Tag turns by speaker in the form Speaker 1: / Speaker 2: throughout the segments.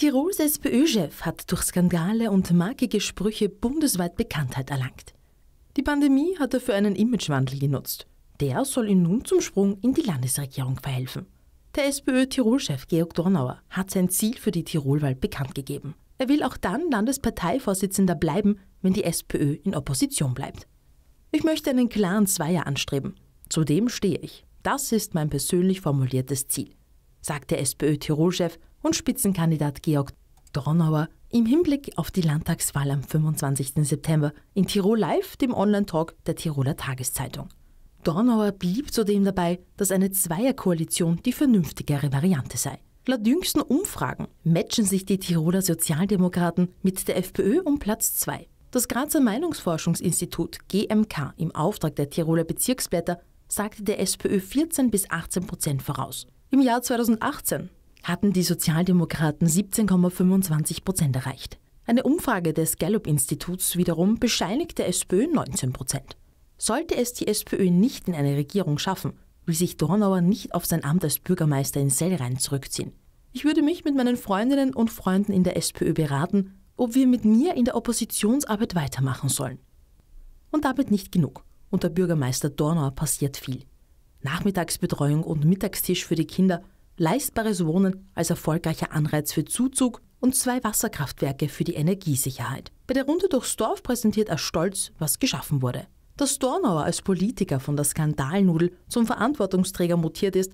Speaker 1: Tirols SPÖ-Chef hat durch Skandale und markige Sprüche bundesweit Bekanntheit erlangt. Die Pandemie hat er für einen Imagewandel genutzt. Der soll ihm nun zum Sprung in die Landesregierung verhelfen. Der SPÖ-Tirol-Chef Georg Dornauer hat sein Ziel für die Tirolwahl bekannt gegeben. Er will auch dann Landesparteivorsitzender bleiben, wenn die SPÖ in Opposition bleibt. Ich möchte einen klaren Zweier anstreben. Zu dem stehe ich. Das ist mein persönlich formuliertes Ziel, sagt der SPÖ-Tirol-Chef und Spitzenkandidat Georg Dornauer im Hinblick auf die Landtagswahl am 25. September in Tirol Live, dem Online-Talk der Tiroler Tageszeitung. Dornauer blieb zudem dabei, dass eine Zweierkoalition die vernünftigere Variante sei. Laut jüngsten Umfragen matchen sich die Tiroler Sozialdemokraten mit der FPÖ um Platz 2. Das Grazer Meinungsforschungsinstitut GMK im Auftrag der Tiroler Bezirksblätter sagte der SPÖ 14 bis 18 Prozent voraus. Im Jahr 2018 hatten die Sozialdemokraten 17,25 Prozent erreicht. Eine Umfrage des Gallup-Instituts wiederum bescheinigt der SPÖ 19 Prozent. Sollte es die SPÖ nicht in eine Regierung schaffen, will sich Dornauer nicht auf sein Amt als Bürgermeister in Sellrhein zurückziehen. Ich würde mich mit meinen Freundinnen und Freunden in der SPÖ beraten, ob wir mit mir in der Oppositionsarbeit weitermachen sollen. Und damit nicht genug. Unter Bürgermeister Dornauer passiert viel. Nachmittagsbetreuung und Mittagstisch für die Kinder – leistbares Wohnen als erfolgreicher Anreiz für Zuzug und zwei Wasserkraftwerke für die Energiesicherheit. Bei der Runde durchs Dorf präsentiert er stolz, was geschaffen wurde. Dass Dornauer als Politiker von der Skandalnudel zum Verantwortungsträger mutiert ist,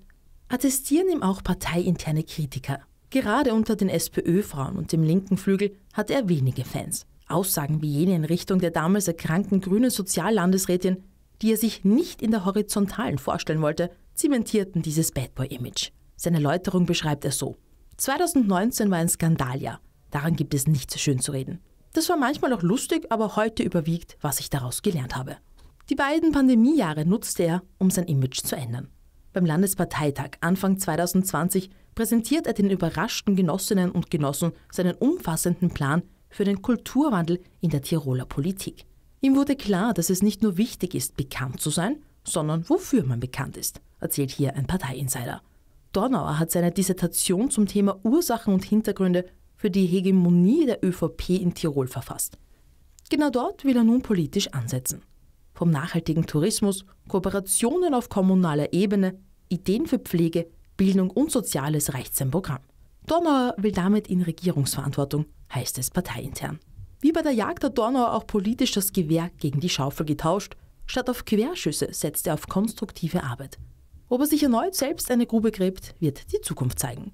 Speaker 1: attestieren ihm auch parteiinterne Kritiker. Gerade unter den SPÖ-Frauen und dem linken Flügel hat er wenige Fans. Aussagen wie jene in Richtung der damals erkrankten grünen Soziallandesrätin, die er sich nicht in der Horizontalen vorstellen wollte, zementierten dieses Bad Boy-Image. Seine Läuterung beschreibt er so. 2019 war ein Skandaljahr. Daran gibt es nichts schön zu reden. Das war manchmal auch lustig, aber heute überwiegt, was ich daraus gelernt habe. Die beiden Pandemiejahre nutzte er, um sein Image zu ändern. Beim Landesparteitag Anfang 2020 präsentiert er den überraschten Genossinnen und Genossen seinen umfassenden Plan für den Kulturwandel in der Tiroler Politik. Ihm wurde klar, dass es nicht nur wichtig ist, bekannt zu sein, sondern wofür man bekannt ist, erzählt hier ein Parteiinsider. Donauer hat seine Dissertation zum Thema Ursachen und Hintergründe für die Hegemonie der ÖVP in Tirol verfasst. Genau dort will er nun politisch ansetzen. Vom nachhaltigen Tourismus, Kooperationen auf kommunaler Ebene, Ideen für Pflege, Bildung und Soziales reicht sein Programm. Donauer will damit in Regierungsverantwortung, heißt es parteiintern. Wie bei der Jagd hat Donauer auch politisch das Gewehr gegen die Schaufel getauscht. Statt auf Querschüsse setzt er auf konstruktive Arbeit. Ob er sich erneut selbst eine Grube gräbt, wird die Zukunft zeigen.